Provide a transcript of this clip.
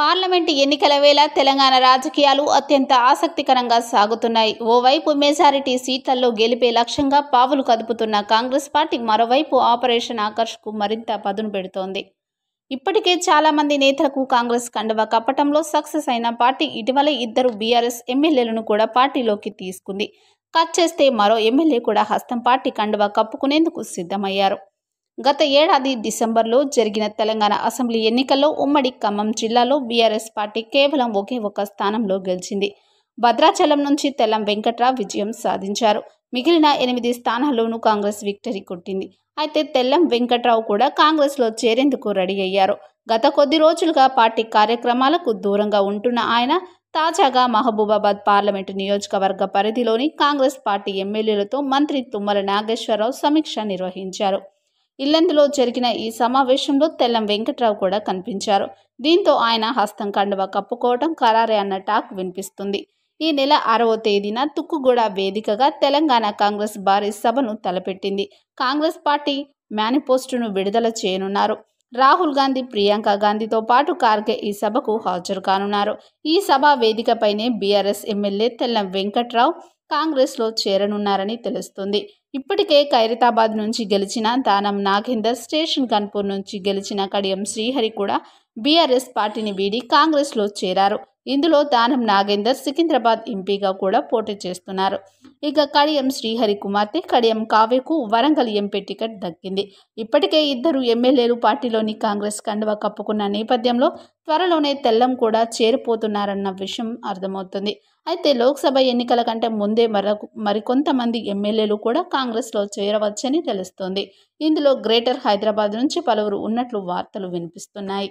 parliament ఎన్నికల వేళ తెలంగాణ రాజకీయాలు అత్యంత ఆసక్తికరంగా సాగుతున్నాయి ఓవైపు మెజారిటీ సీట్లలో గెలిపే లక్ష్యంగా పావులు కదుపుతున్న కాంగ్రెస్ పార్టీ మరోవైపు ఆపరేషన్ ఆకర్ష్కు మరింత పదును పెడుతోంది ఇప్పటికే చాలామంది నేతలకు కాంగ్రెస్ కండవ కప్పటంలో సక్సెస్ అయిన పార్టీ ఇటీవల ఇద్దరు బీఆర్ఎస్ ఎమ్మెల్యేలను కూడా పార్టీలోకి తీసుకుంది కట్ చేస్తే మరో ఎమ్మెల్యే కూడా హస్తం పార్టీ కండవ కప్పుకునేందుకు సిద్ధమయ్యారు గత ఏడాది డిసెంబర్లో జరిగిన తెలంగాణ అసెంబ్లీ ఎన్నికల్లో ఉమ్మడి ఖమ్మం జిల్లాలో బీఆర్ఎస్ పార్టీ కేవలం ఒకే ఒక స్థానంలో గెలిచింది భద్రాచలం నుంచి తెల్లం వెంకట్రావు విజయం సాధించారు మిగిలిన ఎనిమిది స్థానాల్లోనూ కాంగ్రెస్ విక్టరీ కొట్టింది అయితే తెల్లం వెంకట్రావు కూడా కాంగ్రెస్లో చేరేందుకు రెడీ అయ్యారు గత కొద్ది రోజులుగా పార్టీ కార్యక్రమాలకు దూరంగా ఉంటున్న ఆయన తాజాగా మహబూబాబాద్ పార్లమెంటు నియోజకవర్గ పరిధిలోని కాంగ్రెస్ పార్టీ ఎమ్మెల్యేలతో మంత్రి తుమ్మల నాగేశ్వరరావు సమీక్ష నిర్వహించారు ఇల్లందులో జరిగిన ఈ సమావేశంలో తెల్లం వెంకట్రావు కూడా కనిపించారు దీంతో ఆయన హస్తం కండువ కప్పుకోవడం ఖరారే అన్న టాక్ వినిపిస్తుంది ఈ నెల ఆరవ తేదీన తుక్కుగూడ వేదికగా తెలంగాణ కాంగ్రెస్ భారీ సభను తలపెట్టింది కాంగ్రెస్ పార్టీ మేనిఫెస్టోను విడుదల చేయనున్నారు రాహుల్ గాంధీ ప్రియాంక గాంధీతో పాటు కార్గే ఈ సభకు హాజరు కానున్నారు ఈ సభ వేదికపైనే బీఆర్ఎస్ ఎమ్మెల్యే తెల్లం వెంకట్రావు కాంగ్రెస్లో చేరనున్నారని తెలుస్తుంది ఇప్పటికే ఖైరతాబాద్ నుంచి గెలిచిన దానం నాగేందర్ స్టేషన్ కన్పూర్ నుంచి గెలిచిన కడియం శ్రీహరి కూడా బీఆర్ఎస్ పార్టీని వీడి కాంగ్రెస్లో చేరారు ఇందులో దానం నాగేందర్ సికింద్రాబాద్ ఎంపీగా కూడా పోటీ చేస్తున్నారు ఇక కడియం శ్రీహరి కుమార్తె కడియం కావ్యకు వరంగల్ ఎంపీ టికెట్ దక్కింది ఇప్పటికే ఇద్దరు ఎమ్మెల్యేలు పార్టీలోని కాంగ్రెస్ కండువా కప్పుకున్న నేపథ్యంలో త్వరలోనే తెల్లం కూడా చేరిపోతున్నారన్న విషయం అర్థమవుతుంది అయితే లోక్సభ ఎన్నికల కంటే ముందే మరొక మరికొంతమంది ఎమ్మెల్యేలు కూడా కాంగ్రెస్లో చేరవచ్చని తెలుస్తోంది ఇందులో గ్రేటర్ హైదరాబాద్ నుంచి పలువురు ఉన్నట్లు వార్తలు వినిపిస్తున్నాయి